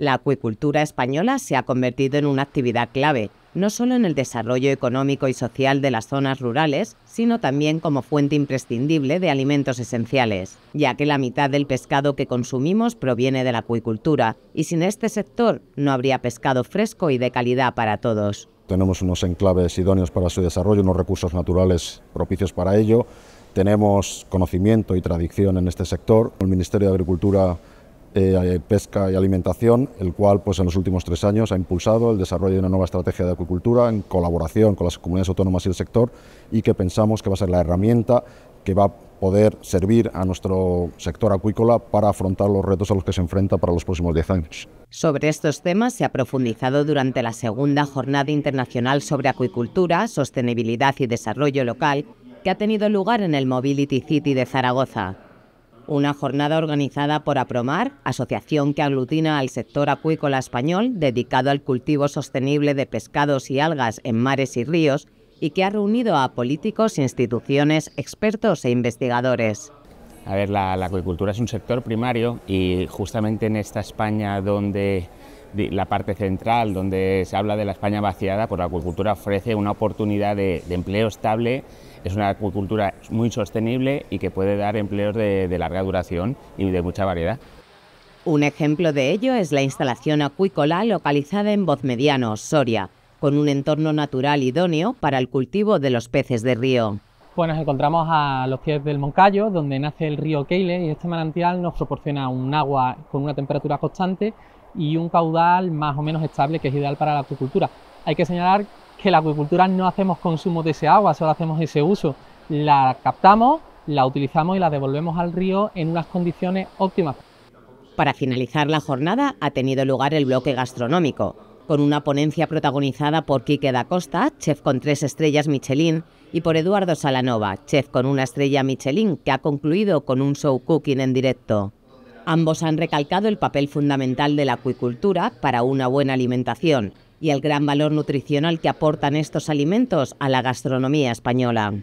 La acuicultura española se ha convertido en una actividad clave, no solo en el desarrollo económico y social de las zonas rurales, sino también como fuente imprescindible de alimentos esenciales, ya que la mitad del pescado que consumimos proviene de la acuicultura, y sin este sector no habría pescado fresco y de calidad para todos. Tenemos unos enclaves idóneos para su desarrollo, unos recursos naturales propicios para ello, tenemos conocimiento y tradición en este sector. El Ministerio de Agricultura eh, pesca y alimentación, el cual pues, en los últimos tres años ha impulsado el desarrollo de una nueva estrategia de acuicultura en colaboración con las comunidades autónomas y el sector y que pensamos que va a ser la herramienta que va a poder servir a nuestro sector acuícola para afrontar los retos a los que se enfrenta para los próximos diez años. Sobre estos temas se ha profundizado durante la segunda Jornada Internacional sobre Acuicultura, Sostenibilidad y Desarrollo Local, que ha tenido lugar en el Mobility City de Zaragoza una jornada organizada por APROMAR, asociación que aglutina al sector acuícola español dedicado al cultivo sostenible de pescados y algas en mares y ríos y que ha reunido a políticos, instituciones, expertos e investigadores. A ver, la, la acuicultura es un sector primario y justamente en esta España donde la parte central donde se habla de la España vaciada, por pues la acuicultura ofrece una oportunidad de, empleo estable, es una acuicultura muy sostenible y que puede dar empleos de, larga duración y de mucha variedad. Un ejemplo de ello es la instalación acuícola localizada en Vozmediano, Soria, con un entorno natural idóneo para el cultivo de los peces de río. "...bueno pues nos encontramos a los pies del Moncayo, donde nace el río Keile, y este manantial nos proporciona un agua con una temperatura constante y un caudal más o menos estable que es ideal para la acuicultura. Hay que señalar que la acuicultura no hacemos consumo de ese agua, solo hacemos ese uso. La captamos, la utilizamos y la devolvemos al río en unas condiciones óptimas. Para finalizar la jornada ha tenido lugar el bloque gastronómico, con una ponencia protagonizada por Quique da Costa, chef con tres estrellas Michelin, y por Eduardo Salanova, chef con una estrella Michelin, que ha concluido con un show cooking en directo. Ambos han recalcado el papel fundamental de la acuicultura para una buena alimentación y el gran valor nutricional que aportan estos alimentos a la gastronomía española.